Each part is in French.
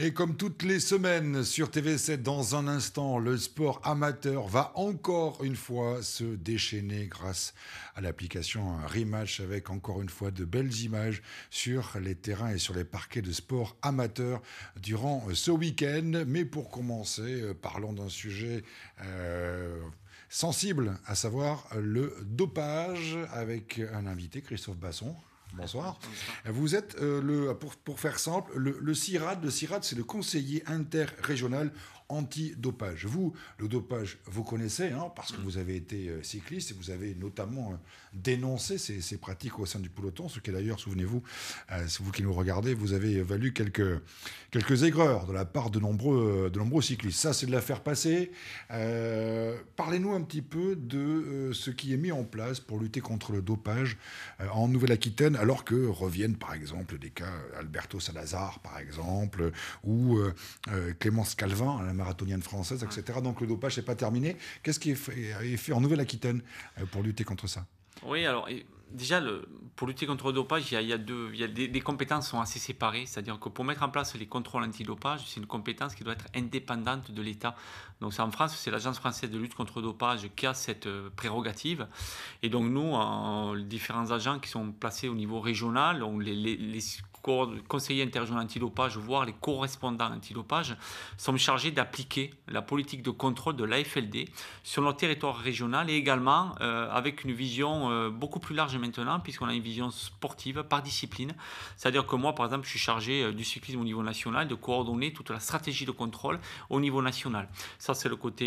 Et comme toutes les semaines sur TV7, dans un instant, le sport amateur va encore une fois se déchaîner grâce à l'application Rematch avec encore une fois de belles images sur les terrains et sur les parquets de sport amateur durant ce week-end. Mais pour commencer, euh, parlons d'un sujet... Euh, sensible, à savoir le dopage, avec un invité, Christophe Basson. Bonsoir. Vous êtes, euh, le, pour, pour, faire simple, le, le CIRAD. Le CIRAD, c'est le conseiller interrégional anti-dopage. Vous, le dopage, vous connaissez, hein, parce que vous avez été euh, cycliste et vous avez notamment euh, dénoncé ces, pratiques au sein du peloton, ce qui d'ailleurs, souvenez-vous, euh, c'est vous qui nous regardez, vous avez valu quelques, quelques aigreurs de la part de nombreux, de nombreux cyclistes. Ça, c'est de la faire passer. Parlez-nous un petit peu de ce qui est mis en place pour lutter contre le dopage en Nouvelle-Aquitaine, alors que reviennent par exemple des cas Alberto Salazar, par exemple, ou Clémence Calvin, marathonienne française, etc. Donc le dopage n'est pas terminé. Qu'est-ce qui est fait, en Nouvelle-Aquitaine euh, pour lutter contre ça Oui, alors déjà, le, pour lutter contre le dopage, il y a, deux, des, compétences sont assez séparées. C'est-à-dire que pour mettre en place les contrôles antidopage, c'est une compétence qui doit être indépendante de l'État. Donc en France, c'est l'Agence française de lutte contre le dopage qui a cette euh, prérogative. Et donc nous, en, différents agents qui sont placés au niveau régional, on les conseillers interjoints antidopage, voire les correspondants antidopage, sont chargés d'appliquer la politique de contrôle de l'AFLD sur notre territoire régional et également euh, avec une vision euh, beaucoup plus large maintenant, puisqu'on a une vision sportive par discipline. C'est-à-dire que moi, par exemple, je suis chargé euh, du cyclisme au niveau national, de coordonner toute la stratégie de contrôle au niveau national. Ça, c'est le côté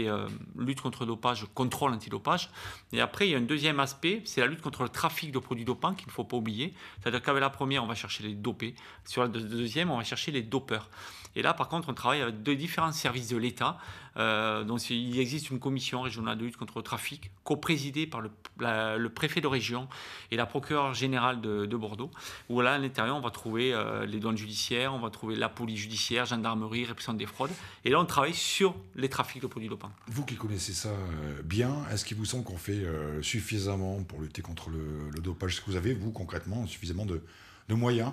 lutte contre le dopage, contrôle antidopage. Et après, il y a un deuxième aspect, c'est la lutte contre le trafic de produits dopants qu'il ne faut pas oublier. C'est-à-dire qu'avec la première, on va chercher les dopés sur la deuxième, on va chercher les dopeurs. Et là, par contre, on travaille avec deux différents services de l'État. Euh, donc, il existe une commission régionale de lutte contre le trafic, coprésidée par le, préfet de région et la procureure générale de, Bordeaux, où là, à l'intérieur, on va trouver euh, les douanes judiciaires, on va trouver la police judiciaire, gendarmerie, répression des fraudes. Et là, on travaille sur les trafics de produits dopants. Vous qui connaissez ça euh, bien, est-ce qu'il vous semble qu'on fait suffisamment pour lutter contre le, dopage Est-ce que vous avez, vous, concrètement, suffisamment de moyens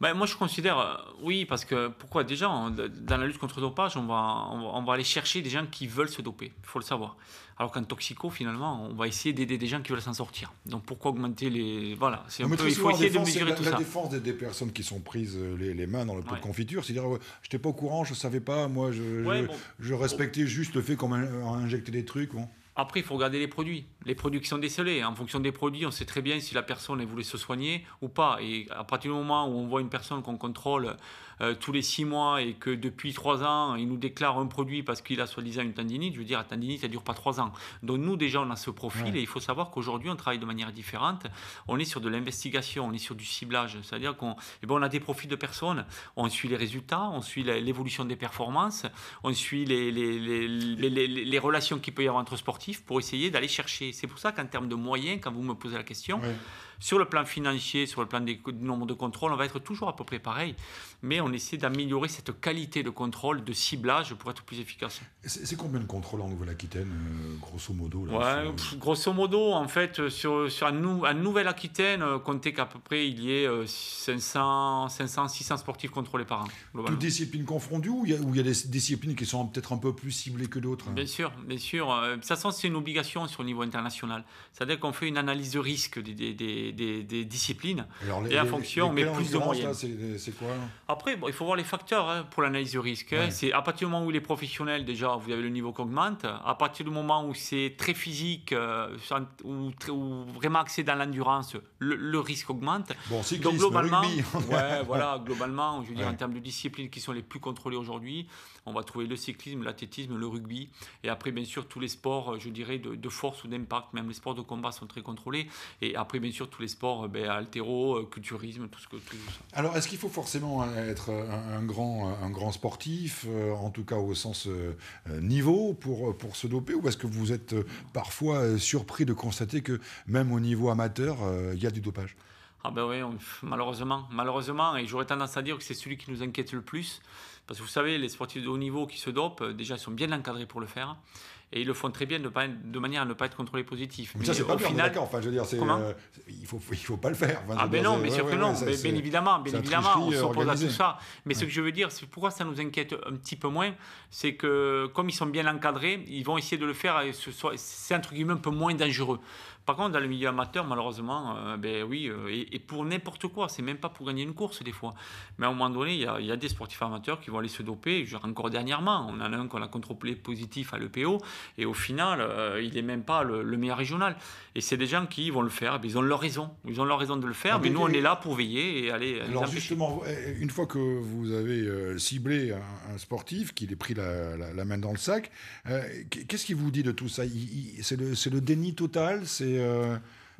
bah, moi, je considère, euh, oui, parce que pourquoi Déjà, hein, dans la lutte contre le dopage, on va, on va, aller chercher des gens qui veulent se doper, il faut le savoir. Alors qu'en toxico, finalement, on va essayer d'aider des gens qui veulent s'en sortir. Donc pourquoi augmenter les. Voilà, c'est un peu, il faut essayer de mesurer la, tout ça. La défense des, des, personnes qui sont prises euh, les, les mains dans le pot de confiture, c'est dire, je n'étais pas au courant, je ne savais pas, moi, je, je, respectais juste le fait qu'on euh, injectait des trucs. Bon. Après, il faut regarder les produits, les produits qui sont décelés. En fonction des produits, on sait très bien si la personne elle voulait se soigner ou pas. Et à partir du moment où on voit une personne qu'on contrôle euh, tous les six mois et que depuis trois ans, il nous déclare un produit parce qu'il a soi-disant une tendinite, je veux dire, la tendinite, ça ne dure pas trois ans. Donc nous, déjà, on a ce profil et il faut savoir qu'aujourd'hui, on travaille de manière différente. On est sur de l'investigation, on est sur du ciblage. C'est-à-dire qu'on eh ben, on a des profils de personnes, on suit les résultats, on suit l'évolution des performances, on suit les, les, les, les relations qu'il peut y avoir entre sportifs pour essayer d'aller chercher. C'est pour ça qu'en termes de moyens, quand vous me posez la question, sur le plan financier, sur le plan des, du nombre de contrôles, on va être toujours à peu près pareil. Mais on on essaie d'améliorer cette qualité de contrôle, de ciblage pour être plus efficace. C'est combien de contrôles en Nouvelle-Aquitaine, euh, grosso modo Grosso modo, en fait, euh, sur, sur un Nouvelle-Aquitaine, euh, comptez qu'à peu près il y ait 500, 500 600 sportifs contrôlés par an. Toutes disciplines confondues ou il y, a, des disciplines qui sont peut-être un peu plus ciblées que d'autres hein Bien sûr, bien sûr. De toute façon, c'est une obligation sur le niveau international. C'est-à-dire qu'on fait une analyse de risque des, des, disciplines et en fonction, mais plus de moyens. C'est quoi Après, il faut voir les facteurs hein, pour l'analyse de risque. Hein. C'est à partir du moment où les professionnels déjà, vous avez le niveau qui augmente. À partir du moment où c'est très physique euh, ou, vraiment axé dans l'endurance, le, risque augmente. Donc globalement, ouais, voilà, globalement, je veux dire, en termes de disciplines qui sont les plus contrôlées aujourd'hui, on va trouver le cyclisme, l'athlétisme, le rugby, et après, bien sûr, tous les sports, je dirais, de, force ou d'impact, même les sports de combat sont très contrôlés, et après, bien sûr, tous les sports, euh, ben, altéro, euh, culturisme, tout ce ça. Alors, est-ce qu'il faut forcément hein, être un, grand, un grand sportif, euh, en tout cas au sens niveau, pour, pour se doper, ou est-ce que vous êtes parfois surpris de constater que même au niveau amateur, il y a du dopage ah ben oui, malheureusement, malheureusement, et j'aurais tendance à dire que c'est celui qui nous inquiète le plus, parce que vous savez, les sportifs de haut niveau qui se dopent, euh, déjà, ils sont bien encadrés pour le faire et ils le font très bien de, de manière à ne pas être contrôlé positif. Mais, ça, c'est pas bien, final, enfin, je veux dire, euh, il ne faut, il faut pas le faire. ah, ben non, mais non, bien évidemment, bien évidemment on s'oppose à tout ça. Mais ce que je veux dire, c'est pourquoi ça nous inquiète un petit peu moins, c'est que comme ils sont bien encadrés, ils vont essayer de le faire, c'est truc truc un peu moins dangereux. Par contre, dans le milieu amateur, malheureusement, euh, ben oui, euh, et, pour n'importe quoi, c'est même pas pour gagner une course des fois. Mais à un moment donné, il y a, des sportifs amateurs qui vont aller se doper. encore dernièrement, on en a un qu'on a contrôlé positif à l'EPO. Et au final, euh, il n'est même pas le, meilleur régional. Et c'est des gens qui vont le faire. Ils ont leur raison. Ils ont leur raison de le faire. Ah, mais, nous, on est là pour veiller et aller. Alors justement, eh, une fois que vous avez euh, ciblé un, sportif, qu'il ait pris la, main dans le sac, euh, qu'est-ce qu'il vous dit de tout ça C'est le, le, déni total. C'est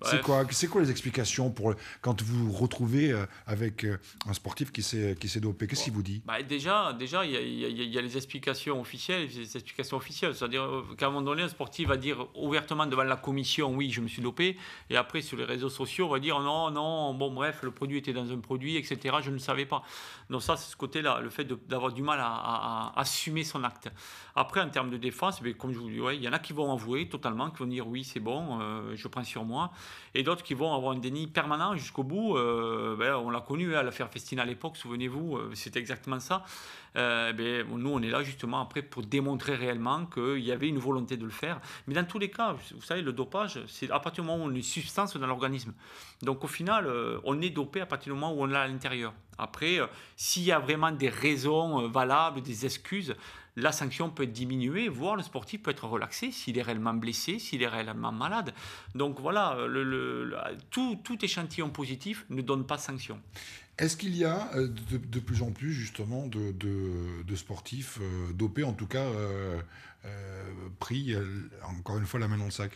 c'est quoi, quoi, les explications pour quand vous vous retrouvez euh, avec euh, un sportif qui s'est dopé Qu'est-ce qu'il vous dit bah, Déjà, il y, a, y, les explications officielles les explications officielles. C'est-à-dire euh, qu'à un moment donné, un sportif va dire ouvertement devant la commission Oui, je me suis dopé. Et après, sur les réseaux sociaux, on va dire Non, non, bon, bref, le produit était dans un produit, etc. Je ne savais pas. Donc, ça, c'est ce côté-là, le fait d'avoir du mal à, assumer son acte. Après, en termes de défense, eh comme je vous dis, il y en a qui vont avouer totalement, qui vont dire Oui, c'est bon, je prends sur moi et d'autres qui vont avoir un déni permanent jusqu'au bout. Euh, ben, on l'a connu à hein, l'affaire Festina à l'époque, souvenez-vous, euh, c'était exactement ça. Euh, ben, nous, on est là justement après pour démontrer réellement qu'il y avait une volonté de le faire. Mais dans tous les cas, vous savez, le dopage, c'est à partir du moment où on est une substance dans l'organisme. Donc au final, on est dopé à partir du moment où on l'a à l'intérieur. Après, s'il y a vraiment des raisons valables, des excuses, la sanction peut être diminuée, voire le sportif peut être relaxé s'il est réellement blessé, s'il est réellement malade. Donc voilà, tout, échantillon positif ne donne pas sanction. Est-ce qu'il y a euh, de, plus en plus justement de, sportifs euh, dopés, en tout cas euh, pris, encore une fois, la main dans le sac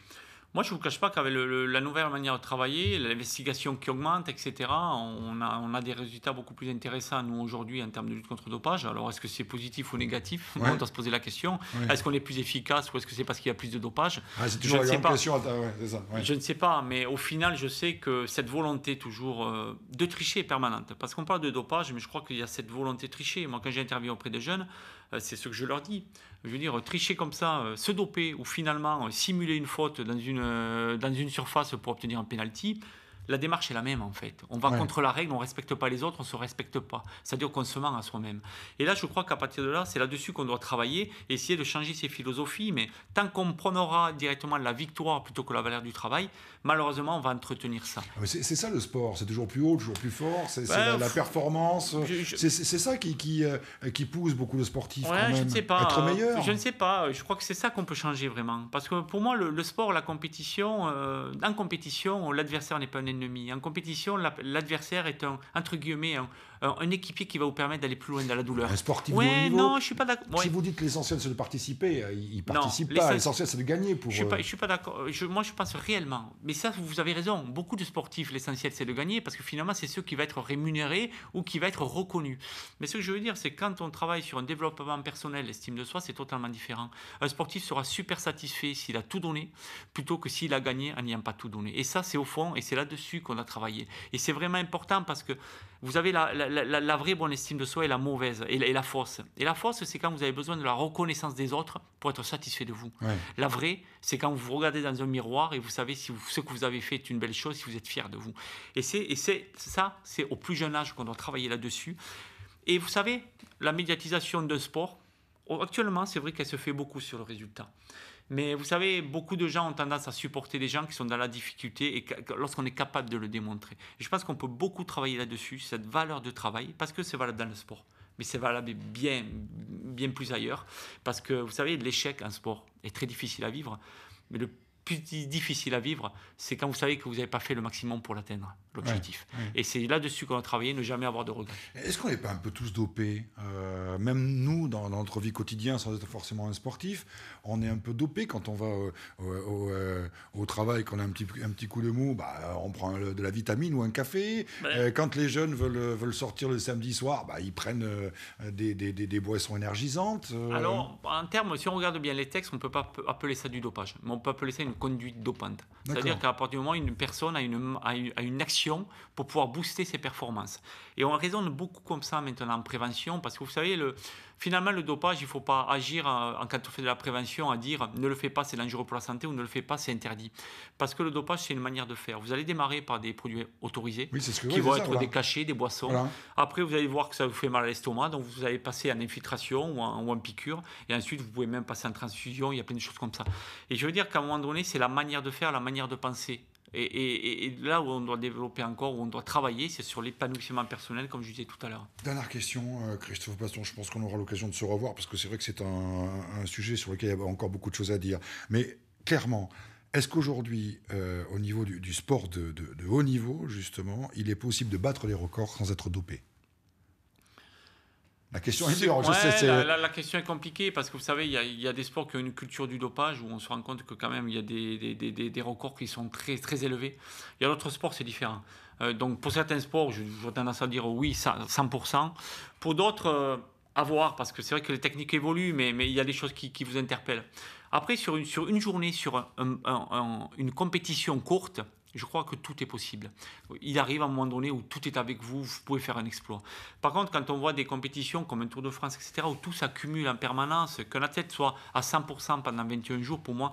moi, je ne vous cache pas qu'avec la nouvelle manière de travailler, l'investigation qui augmente, etc., on a, des résultats beaucoup plus intéressants, nous, aujourd'hui, en termes de lutte contre le dopage. Alors, est-ce que c'est positif ou négatif On doit se poser la question. Est-ce qu'on est plus efficace ou est-ce que c'est parce qu'il y a plus de dopage ah, C'est toujours je la question. Ah, je ne sais pas, mais au final, je sais que cette volonté toujours euh, de tricher est permanente. Parce qu'on parle de dopage, mais je crois qu'il y a cette volonté de tricher. Moi, quand j'interviens auprès des jeunes, euh, c'est ce que je leur dis je veux dire, tricher comme ça, euh, se doper ou finalement euh, simuler une faute dans une, euh, dans une surface pour obtenir un penalty, la démarche est la même en fait. On va contre la règle, on ne respecte pas les autres, on ne se respecte pas. C'est-à-dire qu'on se ment à soi-même. Et là, je crois qu'à partir de là, c'est là-dessus qu'on doit travailler, essayer de changer ses philosophies. Mais tant qu'on prônera directement la victoire plutôt que la valeur du travail, malheureusement, on va entretenir ça. Ah, c'est ça le sport, c'est toujours plus haut, toujours plus fort, c'est la, performance. C'est ça euh, qui, pousse beaucoup de sportifs à Je sais pas. Être meilleur. Je ne sais pas. Je crois que c'est ça qu'on peut changer vraiment. Parce que pour moi, le, sport, la compétition, euh, compétition, l'adversaire n'est pas un en compétition, l'adversaire est un, entre guillemets, un, un équipier qui va vous permettre d'aller plus loin dans la douleur. Un sportif ouais, non, je suis pas d'accord. Si vous dites l'essentiel c'est de participer, euh, il participe pas. L'essentiel c'est de gagner pour. Je suis euh, je suis pas d'accord. moi, je pense réellement. Mais ça, vous avez raison. Beaucoup de sportifs, l'essentiel c'est de gagner parce que finalement, c'est ceux qui va être rémunéré ou qui va être reconnu. Mais ce que je veux dire, c'est quand on travaille sur un développement personnel, l'estime de soi, c'est totalement différent. Un sportif sera super satisfait s'il a tout donné plutôt que s'il a gagné en n'ayant pas tout donné. Et ça, c'est au fond, et c'est là-dessus qu'on a travaillé. Et c'est vraiment important parce que vous avez la, vraie bonne estime de soi et la mauvaise, et la, force. fausse. Et la fausse, c'est quand vous avez besoin de la reconnaissance des autres pour être satisfait de vous. La vraie, c'est quand vous vous regardez dans un miroir et vous savez si ce que vous avez fait est une belle chose, si vous êtes fier de vous. Et c'est ça, c'est au plus jeune âge qu'on doit travailler là-dessus. Et vous savez, la médiatisation d'un sport, actuellement, c'est vrai qu'elle se fait beaucoup sur le résultat. Mais vous savez, beaucoup de gens ont tendance à supporter des gens qui sont dans la difficulté et lorsqu'on est capable de le démontrer. Je pense qu'on peut beaucoup travailler là-dessus, cette valeur de travail, parce que c'est valable dans le sport. Mais c'est valable bien, bien plus ailleurs. Parce que vous savez, l'échec en sport est très difficile à vivre. Mais le plus difficile à vivre, c'est quand vous savez que vous n'avez pas fait le maximum pour l'atteindre, l'objectif. Et c'est là-dessus qu'on a travaillé, ne jamais avoir de regrets. Est-ce qu'on n'est pas un peu tous dopés euh, Même nous, dans, notre vie quotidienne, sans être forcément un sportif, on est un peu dopé quand on va au, au, euh, au, travail, qu'on a un petit, un petit coup de mou, bah, on prend de la vitamine ou un café. Euh, quand les jeunes veulent, veulent sortir le samedi soir, bah, ils prennent des, des, boissons énergisantes. Alors, en termes, si on regarde bien les textes, on ne peut pas appeler ça du dopage, mais on peut appeler ça une conduite dopante. C'est-à-dire qu'à partir du moment où une personne a une, a une, action pour pouvoir booster ses performances. Et on raisonne beaucoup comme ça maintenant en prévention, parce que vous savez, le, finalement, le dopage, il ne faut pas agir en, quand on fait de la prévention à dire ne le fais pas, c'est dangereux pour la santé, ou ne le fais pas, c'est interdit. Parce que le dopage, c'est une manière de faire. Vous allez démarrer par des produits autorisés, qui vont être des cachets, des boissons. Après, vous allez voir que ça vous fait mal à l'estomac, donc vous allez passer en infiltration ou en, ou en piqûre, et ensuite, vous pouvez même passer en transfusion, il y a plein de choses comme ça. Et je veux dire qu'à un moment donné, c'est la manière de faire, la manière de penser. Et, là où on doit développer encore, où on doit travailler, c'est sur l'épanouissement personnel, comme je disais tout à l'heure. Dernière question, euh, Christophe Baston, je pense qu'on aura l'occasion de se revoir, parce que c'est vrai que c'est un, sujet sur lequel il y a encore beaucoup de choses à dire. Mais clairement, est-ce qu'aujourd'hui, euh, au niveau du, sport de haut niveau, justement, il est possible de battre les records sans être dopé la question est la, question est compliquée parce que vous savez, il y, a, des sports qui ont une culture du dopage où on se rend compte que quand même il y a des, records qui sont très, très élevés. Il y a d'autres sports, c'est différent. Euh, donc pour certains sports, j'ai tendance à dire oui, 100%. Pour d'autres, euh, à voir parce que c'est vrai que les techniques évoluent, mais, mais il y a des choses qui, vous interpellent. Après, sur une, sur une journée, sur une compétition courte, je crois que tout est possible. Il arrive un moment donné où tout est avec vous, vous pouvez faire un exploit. Par contre, quand on voit des compétitions comme un Tour de France, etc., où tout s'accumule en permanence, qu'un athlète soit à 100% pendant 21 jours, pour moi,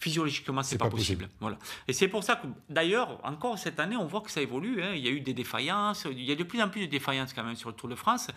physiologiquement, c'est pas, pas possible. Voilà. Et c'est pour ça que, d'ailleurs, encore cette année, on voit que ça évolue. Hein. Il y a eu des défaillances. Il y a de plus en plus de défaillances quand même sur le Tour de France.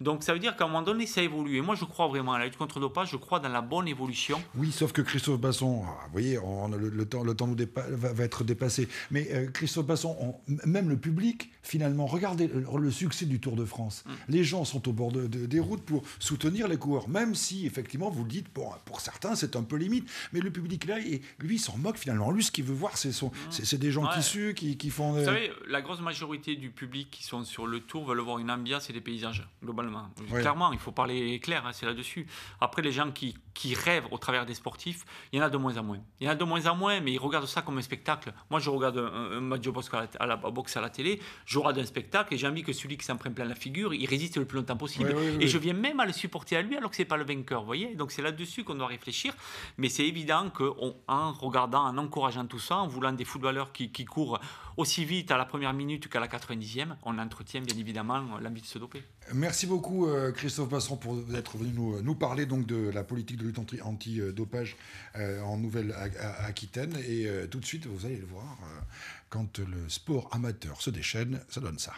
Donc, ça veut dire qu'à un moment donné, ça évolue. Et moi, je crois vraiment à la lutte contre le dopage. Je crois dans la bonne évolution. Oui, sauf que Christophe Basson, ah, vous voyez, le, temps, le temps va, être dépassé. Mais euh, Christophe Basson, même le public, finalement, regardez le, succès du Tour de France. Mm. Les gens sont au bord des routes pour soutenir les coureurs, même si, effectivement, vous le dites, pour, pour certains, c'est un peu limite. Mais le public, là, et lui, s'en moque finalement. Lui, ce qu'il veut voir, c'est mmh. des gens qui qui, font. Vous savez, la grosse majorité du public qui sont sur le tour veulent voir une ambiance et des paysages globalement. Clairement, il faut parler clair, hein, c'est là-dessus. Après, les gens qui, rêvent au travers des sportifs, il y en a de moins en moins. Il y en a de moins en moins, mais ils regardent ça comme un spectacle. Moi, je regarde un, match de boxe à la, à la télé, je regarde un spectacle et j'ai envie que celui qui s'en prend plein la figure, il résiste le plus longtemps possible. et je viens même à le supporter à lui alors que c'est pas le vainqueur, vous voyez. Donc c'est là-dessus qu'on doit réfléchir, mais c'est évident qu'on en regardant, en encourageant tout ça, en voulant des footballeurs qui, courent aussi vite à la première minute qu'à la 90e, on entretient bien évidemment l'envie de se doper. Merci beaucoup euh, Christophe Passeron pour être venu euh, nous, parler donc de la politique de lutte anti-dopage euh, en Nouvelle-Aquitaine. Et tout de suite, vous allez le voir, quand le sport amateur se déchaîne, ça donne ça.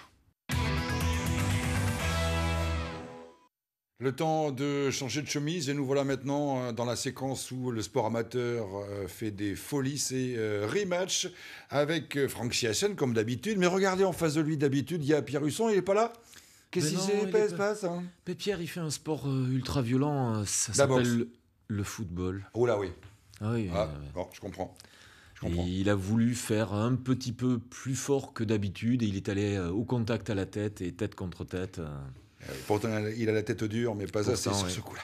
Le temps de changer de chemise et nous voilà maintenant euh, dans la séquence où le sport amateur euh, fait des folies, c'est euh, rematch avec Franck Siassen comme d'habitude. Mais regardez en face de lui d'habitude, il y a Pierre Husson, il n'est pas là Qu'est-ce qui se hein Mais Pierre, il fait un sport ultra violent, ça s'appelle le football. Oh là oui. Ah oui. Ah, je comprends. il a voulu faire un petit peu plus fort que d'habitude et il est allé au contact à la tête et tête contre tête. Eh Pourtant, il a la tête dure, mais pas assez sur ce coup-là.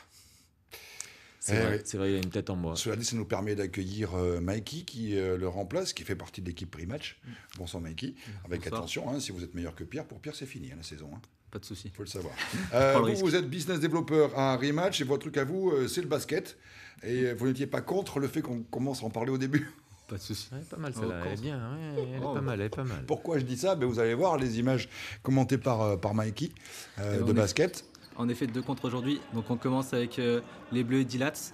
Eh c'est vrai, il a une tête en bois. Cela dit, ça nous permet d'accueillir euh, Mikey qui euh, le remplace, qui fait partie de l'équipe pre-match. Mm. Bon Mikey. Mm. Avec attention, hein, si vous êtes meilleur que Pierre, pour Pierre, c'est fini hein, la saison. Hein. Pas de souci. faut le savoir. Euh, vous, êtes business développeur à rematch et votre truc à vous, c'est le basket. Et vous n'étiez pas contre le fait qu'on commence à en parler au début pas de soucis. Elle est hein, oh. pas mal ça. là est bien. elle, est pas mal, pas mal. Pourquoi je dis ça ben, Vous allez voir les images commentées par, euh, par Mikey euh, de basket. en effet, deux contre aujourd'hui. Donc on commence avec euh, les Bleus et Dilats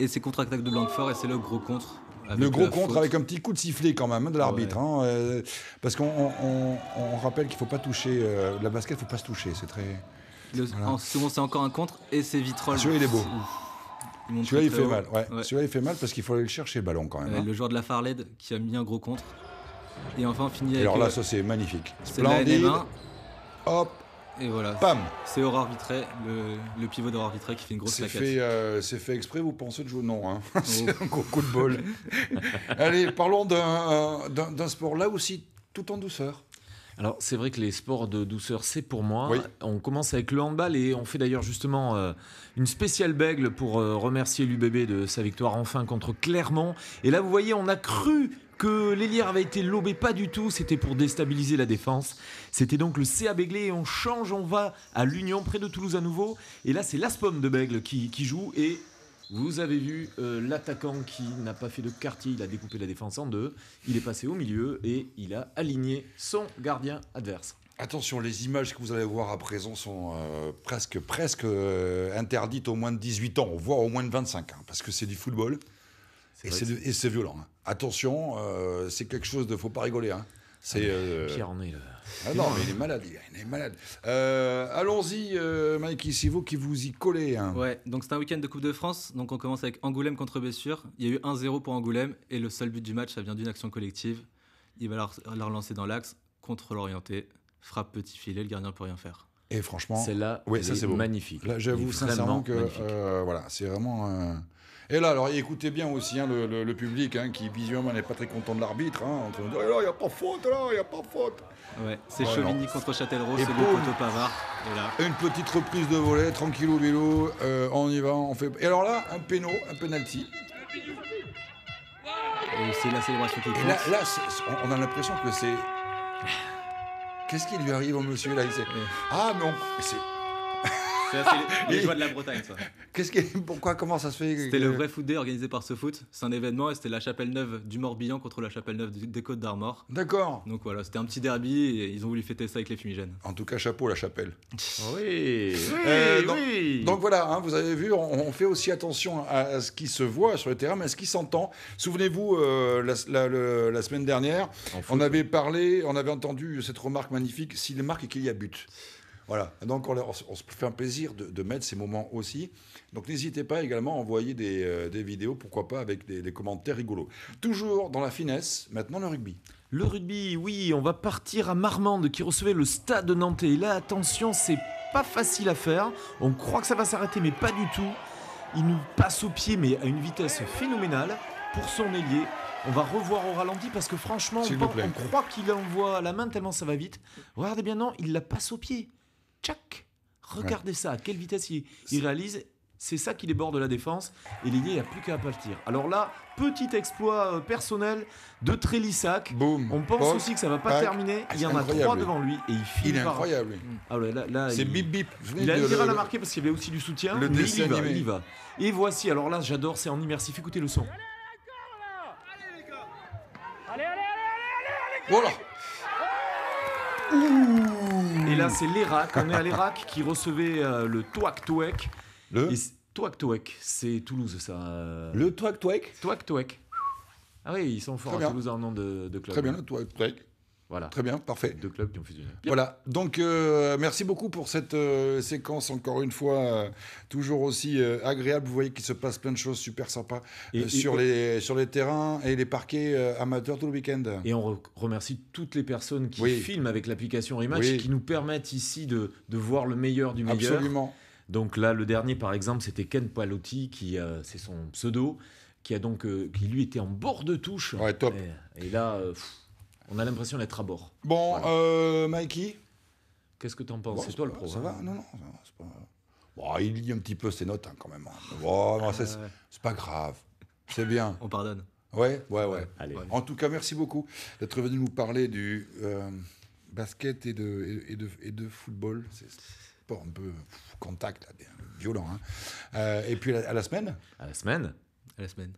et c'est contre attaque de Blanquefort et c'est le gros contre. Le gros contre avec un petit coup de sifflet quand même hein, de l'arbitre. Hein, parce qu'on rappelle qu'il ne faut pas toucher. la basket, il ne faut pas se toucher. C'est très. En ce moment, c'est encore un contre et c'est Vitrolles. Le jeu, il est beau. Celui-là, il fait mal. Ouais. il fait mal parce qu'il faut aller le chercher, le ballon, quand même. Hein. Le joueur de la LED qui a mis un gros contre. Et enfin, fini Alors là, euh, ça, c'est magnifique. Splendide. Hop. Et voilà. Pam. C'est Aurore Vitré, le, pivot d'Aurore Vitré qui fait une grosse plaquette. Euh, c'est fait, exprès, vous pensez de jouer Non, hein. oh. un gros coup de bol. Allez, parlons d'un sport là aussi tout en douceur. Alors c'est vrai que les sports de douceur, c'est pour moi. On commence avec le handball et on fait d'ailleurs justement euh, une spéciale bègle pour euh, remercier l'UBB de sa victoire enfin contre Clermont. Et là vous voyez, on a cru que l'Élire avait été lobé, pas du tout, c'était pour déstabiliser la défense. C'était donc le CA Béglé et on change, on va à l'Union près de Toulouse à nouveau. Et là c'est l'Aspom de Bègle qui joue et vous avez vu euh, l'attaquant qui n'a pas fait de quartier, il a découpé la défense en deux, il est passé au milieu et il a aligné son gardien adverse. Attention, les images que vous allez voir à présent sont euh, presque, presque euh, interdites aux moins de 18 ans, voire aux moins de 25, ans, hein, parce que c'est du football et c'est violent. Hein. Attention, c'est quelque chose de... faut pas rigoler. Hein. C'est euh, Pierre en est euh, Ah non, mais il est malade, il est malade. Euh, allons-y, Mikey, c'est vous qui vous y collez. Hein. Ouais, donc c'est un week-end de Coupe de France. Donc on commence avec Angoulême contre Bessure. Il y a eu 1-0 pour Angoulême et le seul but du match, ça vient d'une action collective. Il va la relancer dans l'axe, contre l'orienté, frappe petit filet, le gardien peut rien faire. Et franchement, c'est là, ça c'est magnifique. Là, j'avoue sincèrement que voilà, c'est vraiment. Et là, alors écoutez bien aussi hein, le, public hein, qui visuellement n'est pas très content de l'arbitre, il hein, eh n'y a pas faute, là, il n'y a pas faute. Ouais, c'est ouais, contre Châtellerault, c'est le poteau Pavard. Et là. Une petite reprise de volet, tranquillou vélo, euh, on y va, on fait. Et alors là, un péno, un penalty. Et c'est la célébration qui Et Là, là on a l'impression que c'est. Qu'est-ce qui lui arrive au monsieur là Ah non, c'est les, joies de la Bretagne, ça. pourquoi, comment ça se fait C'était le vrai foot day organisé par ce foot. C'est un événement et c'était la Chapelle Neuve du Morbihan contre la Chapelle Neuve des Côtes d'Armor. D'accord. Donc voilà, c'était un petit derby et ils ont voulu fêter ça avec les fumigènes. En tout cas, chapeau la Chapelle. Oui. Euh, oui, donc, voilà, hein, vous avez vu, on, fait aussi attention à ce qui se voit sur le terrain, mais à ce qui s'entend. Souvenez-vous, euh, la, semaine dernière, on avait parlé, on avait entendu cette remarque magnifique. Si les marques et qu'il y a but. Voilà. Donc on, se fait un plaisir de, mettre ces moments aussi. Donc n'hésitez pas également à envoyer des, euh, vidéos, pourquoi pas, avec des, commentaires rigolos. Toujours dans la finesse, maintenant le rugby. Le rugby, oui, on va partir à Marmande qui recevait le stade de nantais. Et là, attention, c'est pas facile à faire. On croit que ça va s'arrêter, mais pas du tout. Il nous passe au pied, mais à une vitesse phénoménale pour son ailier. On va revoir au ralenti parce que franchement, on, croit qu'il envoie la main tellement ça va vite. Regardez bien, non, il la passe au pied tchac, regardez ça, à quelle vitesse il, réalise. C'est ça qui déborde de la défense et il n'y a plus qu'à partir. Alors là, petit exploit euh, personnel de Trélissac. Boom. On pense aussi que ça ne va pas terminer. Ah, il y en a trois devant lui et il finit il incroyable. Ah c'est bip bip. il a à la marquer parce qu'il y avait aussi du soutien. Le mais il, y va, Et voici, alors là, j'adore, c'est en immersif. Écoutez le son. Allez, et là, c'est l'Irak. On est à l'Irak qui recevait euh, le Touak Touek. Le Et c'est Toulouse, ça. Euh. Le Touak Twak Touak Ah oui, ils sont forts à Toulouse en nom de, club. Très bien, le voilà. Très bien, parfait. Deux clubs qui ont fusionné. Voilà. Donc, euh, merci beaucoup pour cette euh, séquence, encore une fois, euh, toujours aussi agréable. Vous voyez qu'il se passe plein de choses super sympas sur, les, sur les terrains et les parquets amateurs tout le week-end. Et on remercie toutes les personnes qui filment avec l'application Rematch, qui nous permettent ici de, voir le meilleur du meilleur. Absolument. Donc là, le dernier, par exemple, c'était Ken Palotti, qui c'est son pseudo, qui a donc qui lui était en bord de touche. Ouais, top. Et, là. On a l'impression d'être à bord. Bon, euh, Mikey Qu'est-ce que t'en penses C'est toi le pro. Ça hein. va Non, non, c'est pas... il lit un petit peu ses notes hein, quand même. Hein. Ah, c'est, pas grave. C'est bien. On pardonne. Ouais, ouais, ouais. En tout cas, merci beaucoup d'être venu nous parler du euh, basket et de, et de, football. C'est sport un peu contact, violent. Hein. Euh, et puis à la semaine À la semaine. À la semaine.